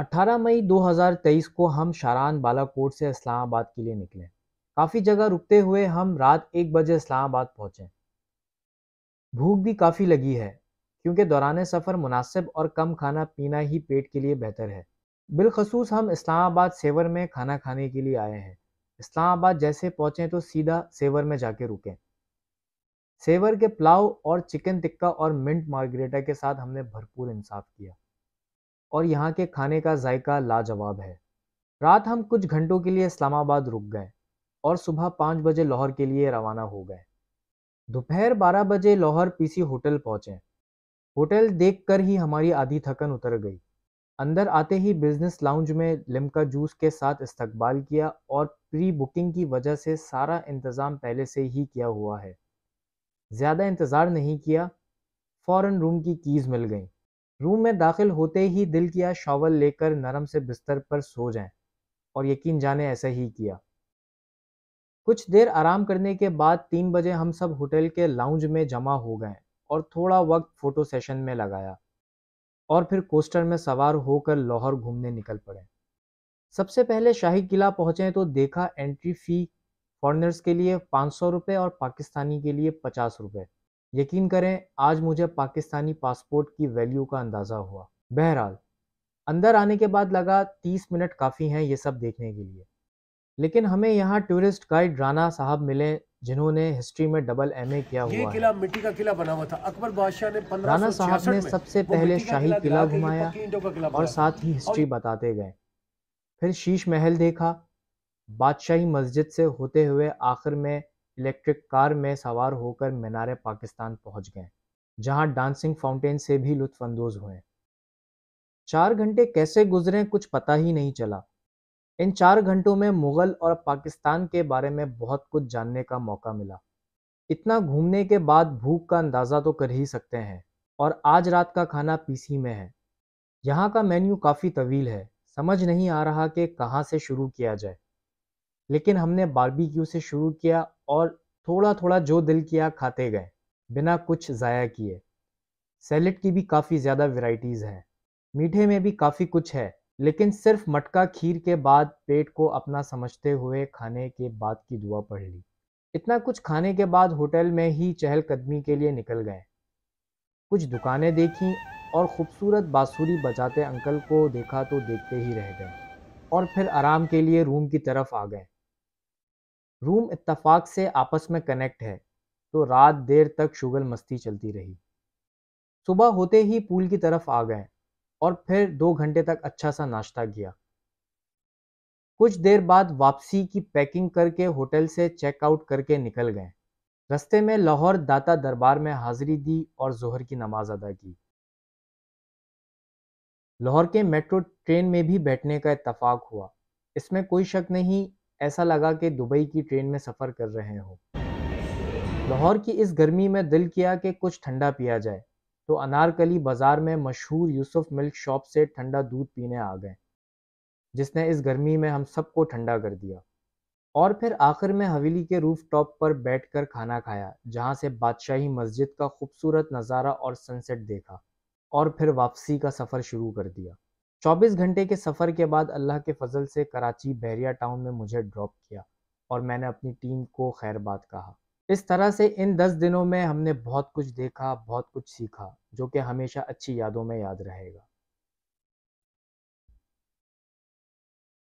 18 मई 2023 को हम शारान बालाकोट से इस्लामाबाद के लिए निकले काफ़ी जगह रुकते हुए हम रात एक बजे इस्लामाबाद पहुँचे भूख भी काफ़ी लगी है क्योंकि दौरान सफ़र मुनासिब और कम खाना पीना ही पेट के लिए बेहतर है बिलखसूस हम इस्लामाबाद सेवर में खाना खाने के लिए आए हैं इस्लामाबाद जैसे पहुँचे तो सीधा सेवर में जाके रुकें सेवर के पुलाव और चिकन टिक्का और मिंट मार्गरेटा के साथ हमने भरपूर इंसाफ किया और यहाँ के खाने का जायका लाजवाब है रात हम कुछ घंटों के लिए इस्लामाबाद रुक गए और सुबह पाँच बजे लाहौर के लिए रवाना हो गए दोपहर बारह बजे लाहौर पीसी होटल पहुँचे होटल देखकर ही हमारी आधी थकन उतर गई अंदर आते ही बिजनेस लाउंज में लिमका जूस के साथ इस्तकबाल किया और प्री बुकिंग की वजह से सारा इंतज़ाम पहले से ही किया हुआ है ज़्यादा इंतज़ार नहीं किया फ़ौरन रूम की कीज़ मिल गई रूम में दाखिल होते ही दिल किया शॉवल लेकर नरम से बिस्तर पर सो जाएं और यकीन जाने ऐसा ही किया कुछ देर आराम करने के बाद तीन बजे हम सब होटल के लाउंज में जमा हो गए और थोड़ा वक्त फोटो सेशन में लगाया और फिर कोस्टर में सवार होकर लाहौर घूमने निकल पड़े सबसे पहले शाही किला पहुंचे तो देखा एंट्री फी फॉरनर्स के लिए पाँच सौ रुपये और पाकिस्तानी के लिए पचास रुपये यकीन करें आज मुझे पाकिस्तानी पासपोर्ट की वैल्यू का अंदाज़ा हुआ बहरहाल अंदर आने के बाद लगा तीस मिनट काफ़ी हैं ये सब देखने के लिए लेकिन हमें यहाँ टूरिस्ट गाइड राना साहब मिले जिन्होंने हिस्ट्री में डबल एमए किया ये हुआ किला मिट्टी का किला बना हुआ था अकबर बादशाह ने राणा साहब ने सबसे पहले शाही किला घुमाया और साथ ही हिस्ट्री बताते गए फिर शीश महल देखा बादशाही मस्जिद से होते हुए आखिर में इलेक्ट्रिक कार में सवार होकर मीनार पाकिस्तान पहुंच गए जहां डांसिंग फाउंटेन से भी लुत्फानंदोज हुए चार घंटे कैसे गुजरे कुछ पता ही नहीं चला इन चार घंटों में मुगल और पाकिस्तान के बारे में बहुत कुछ जानने का मौका मिला इतना घूमने के बाद भूख का अंदाज़ा तो कर ही सकते हैं और आज रात का खाना पीसी में है यहाँ का मेन्यू काफ़ी तवील है समझ नहीं आ रहा कि कहाँ से शुरू किया जाए लेकिन हमने बारबेक्यू से शुरू किया और थोड़ा थोड़ा जो दिल किया खाते गए बिना कुछ ज़ाया किए सैलड की भी काफ़ी ज़्यादा वेराइटीज़ हैं मीठे में भी काफ़ी कुछ है लेकिन सिर्फ मटका खीर के बाद पेट को अपना समझते हुए खाने के बाद की दुआ पढ़ ली इतना कुछ खाने के बाद होटल में ही चहलकदमी के लिए निकल गए कुछ दुकानें देखी और ख़ूबसूरत बाँसुरी बजाते अंकल को देखा तो देखते ही रह गए और फिर आराम के लिए रूम की तरफ आ गए रूम इतफ़ाक से आपस में कनेक्ट है तो रात देर तक शुगल मस्ती चलती रही सुबह होते ही पूल की तरफ आ गए और फिर दो घंटे तक अच्छा सा नाश्ता किया कुछ देर बाद वापसी की पैकिंग करके होटल से चेकआउट करके निकल गए रस्ते में लाहौर दाता दरबार में हाजिरी दी और जोहर की नमाज अदा की लाहौर के मेट्रो ट्रेन में भी बैठने का इतफाक हुआ इसमें कोई शक नहीं ऐसा लगा कि दुबई की ट्रेन में सफ़र कर रहे हो लाहौर की इस गर्मी में दिल किया कि कुछ ठंडा पिया जाए तो अनारकली बाज़ार में मशहूर यूसुफ मिल्क शॉप से ठंडा दूध पीने आ गए जिसने इस गर्मी में हम सबको ठंडा कर दिया और फिर आखिर में हवेली के रूफ टॉप पर बैठ कर खाना खाया जहाँ से बादशाही मस्जिद का खूबसूरत नज़ारा और सनसेट देखा और फिर वापसी का सफ़र शुरू कर दिया 24 घंटे के सफ़र के बाद अल्लाह के फजल से कराची बैरिया टाउन में मुझे ड्रॉप किया और मैंने अपनी टीम को खैरबाद कहा इस तरह से इन दस दिनों में हमने बहुत कुछ देखा बहुत कुछ सीखा जो कि हमेशा अच्छी यादों में याद रहेगा